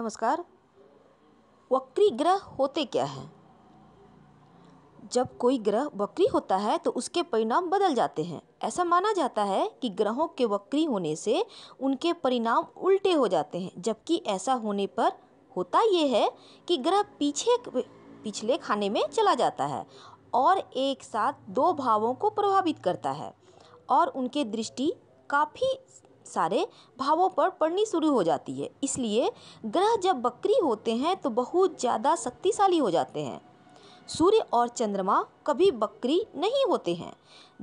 नमस्कार वक्री ग्रह होते क्या हैं जब कोई ग्रह वक्री होता है तो उसके परिणाम बदल जाते हैं ऐसा माना जाता है कि ग्रहों के वक्री होने से उनके परिणाम उल्टे हो जाते हैं जबकि ऐसा होने पर होता ये है कि ग्रह पीछे पिछले खाने में चला जाता है और एक साथ दो भावों को प्रभावित करता है और उनके दृष्टि काफ़ी सारे भावों पर पड़नी शुरू हो जाती है इसलिए ग्रह जब बकरी होते हैं तो बहुत ज़्यादा शक्तिशाली हो जाते हैं सूर्य और चंद्रमा कभी बकरी नहीं होते हैं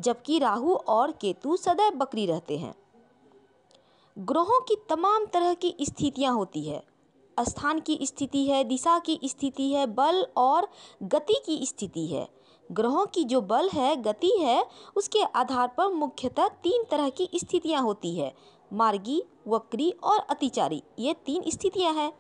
जबकि राहु और केतु सदैव बकरी रहते हैं ग्रहों की तमाम तरह की स्थितियाँ होती है स्थान की स्थिति है दिशा की स्थिति है बल और गति की स्थिति है ग्रहों की जो बल है गति है उसके आधार पर मुख्यतः तीन तरह की स्थितियाँ होती है मार्गी वक्री और अतिचारी ये तीन स्थितियाँ हैं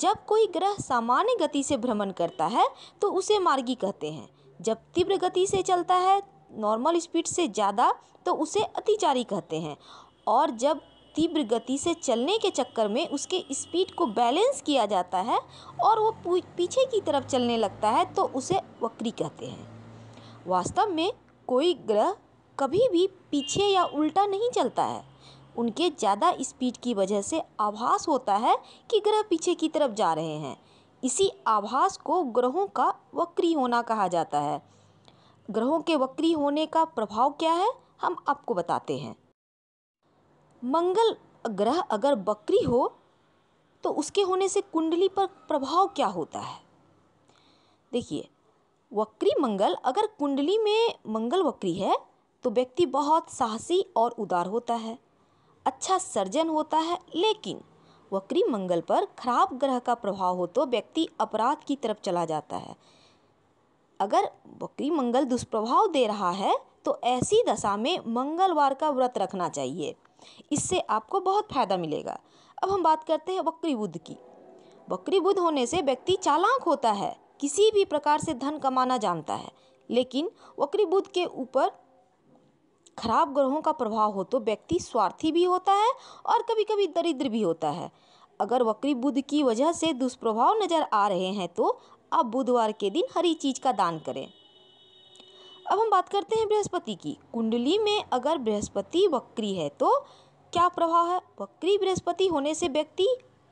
जब कोई ग्रह सामान्य गति से भ्रमण करता है तो उसे मार्गी कहते हैं जब तीव्र गति से चलता है नॉर्मल स्पीड से ज़्यादा तो उसे अतिचारी कहते हैं और जब तीव्र गति से चलने के चक्कर में उसके स्पीड को बैलेंस किया जाता है और वो पीछे की तरफ चलने लगता है तो उसे वक्री कहते हैं वास्तव में कोई ग्रह कभी भी पीछे या उल्टा नहीं चलता है उनके ज़्यादा स्पीड की वजह से आभास होता है कि ग्रह पीछे की तरफ जा रहे हैं इसी आभास को ग्रहों का वक्री होना कहा जाता है ग्रहों के वक्री होने का प्रभाव क्या है हम आपको बताते हैं मंगल ग्रह अगर वक्री हो तो उसके होने से कुंडली पर प्रभाव क्या होता है देखिए वक्री मंगल अगर कुंडली में मंगल वक्री है तो व्यक्ति बहुत साहसी और उदार होता है अच्छा सर्जन होता है लेकिन वक्री मंगल पर खराब ग्रह का प्रभाव हो तो व्यक्ति अपराध की तरफ चला जाता है अगर वक्री मंगल दुष्प्रभाव दे रहा है तो ऐसी दशा में मंगलवार का व्रत रखना चाहिए इससे आपको बहुत फायदा मिलेगा अब हम बात करते हैं वक्री बुद्ध की वक्री बुद्ध होने से व्यक्ति चालाक होता है किसी भी प्रकार से धन कमाना जानता है लेकिन वक्री बुद्ध के ऊपर खराब ग्रहों का प्रभाव हो तो व्यक्ति स्वार्थी भी होता है और कभी कभी दरिद्र भी होता है अगर वक्री बुद्ध की वजह से दुष्प्रभाव नज़र आ रहे हैं तो आप बुधवार के दिन हरी चीज़ का दान करें अब हम बात करते हैं बृहस्पति की कुंडली में अगर बृहस्पति वक्री है तो क्या प्रभाव है वक्री बृहस्पति होने से व्यक्ति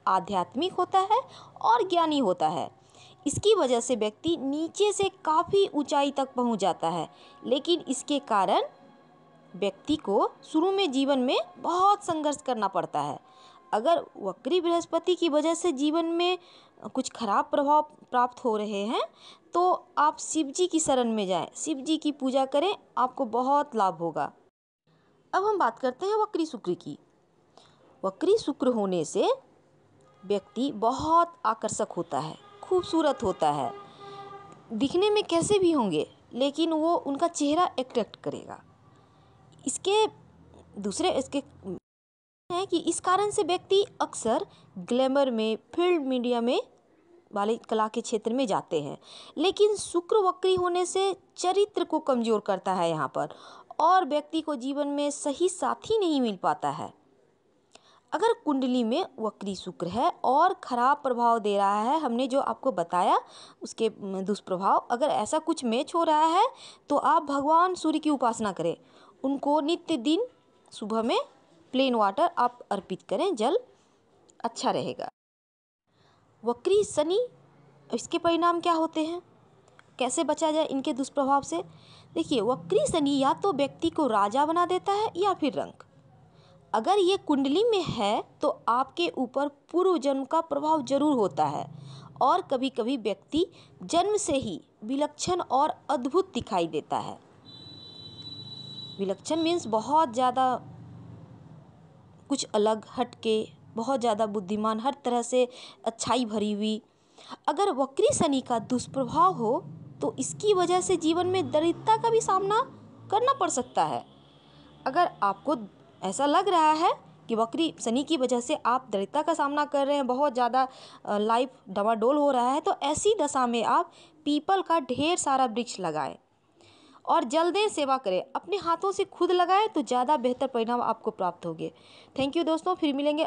आध्यात्मिक होता है और ज्ञानी होता है इसकी वजह से व्यक्ति नीचे से काफ़ी ऊंचाई तक पहुंच जाता है लेकिन इसके कारण व्यक्ति को शुरू में जीवन में बहुत संघर्ष करना पड़ता है अगर वक्री बृहस्पति की वजह से जीवन में कुछ खराब प्रभाव प्राप्त हो रहे हैं तो आप शिव जी की शरण में जाएं शिव जी की पूजा करें आपको बहुत लाभ होगा अब हम बात करते हैं वक्री शुक्र की वक्री शुक्र होने से व्यक्ति बहुत आकर्षक होता है खूबसूरत होता है दिखने में कैसे भी होंगे लेकिन वो उनका चेहरा अट्रैक्ट करेगा इसके दूसरे इसके हैं कि इस कारण से व्यक्ति अक्सर ग्लैमर में फील्ड मीडिया में वाले कला के क्षेत्र में जाते हैं लेकिन शुक्र वक्री होने से चरित्र को कमज़ोर करता है यहाँ पर और व्यक्ति को जीवन में सही साथी नहीं मिल पाता है अगर कुंडली में वक्री शुक्र है और ख़राब प्रभाव दे रहा है हमने जो आपको बताया उसके दुष्प्रभाव अगर ऐसा कुछ मैच हो रहा है तो आप भगवान सूर्य की उपासना करें उनको नित्य दिन सुबह में प्लेन वाटर आप अर्पित करें जल अच्छा रहेगा वक्री शनि इसके परिणाम क्या होते हैं कैसे बचा जाए इनके दुष्प्रभाव से देखिए वक्री शनि या तो व्यक्ति को राजा बना देता है या फिर रंग अगर ये कुंडली में है तो आपके ऊपर पूर्व जन्म का प्रभाव जरूर होता है और कभी कभी व्यक्ति जन्म से ही विलक्षण और अद्भुत दिखाई देता है विलक्षण मीन्स बहुत ज़्यादा कुछ अलग हट के बहुत ज़्यादा बुद्धिमान हर तरह से अच्छाई भरी हुई अगर वक्री शनि का दुष्प्रभाव हो तो इसकी वजह से जीवन में दरिद्रता का भी सामना करना पड़ सकता है अगर आपको ऐसा लग रहा है कि वक्री शनि की वजह से आप दरिद्रता का सामना कर रहे हैं बहुत ज़्यादा लाइफ डवाडोल हो रहा है तो ऐसी दशा में आप पीपल का ढेर सारा वृक्ष लगाएं और जल्दी सेवा करें अपने हाथों से खुद लगाएं तो ज़्यादा बेहतर परिणाम आपको प्राप्त होंगे थैंक यू दोस्तों फिर मिलेंगे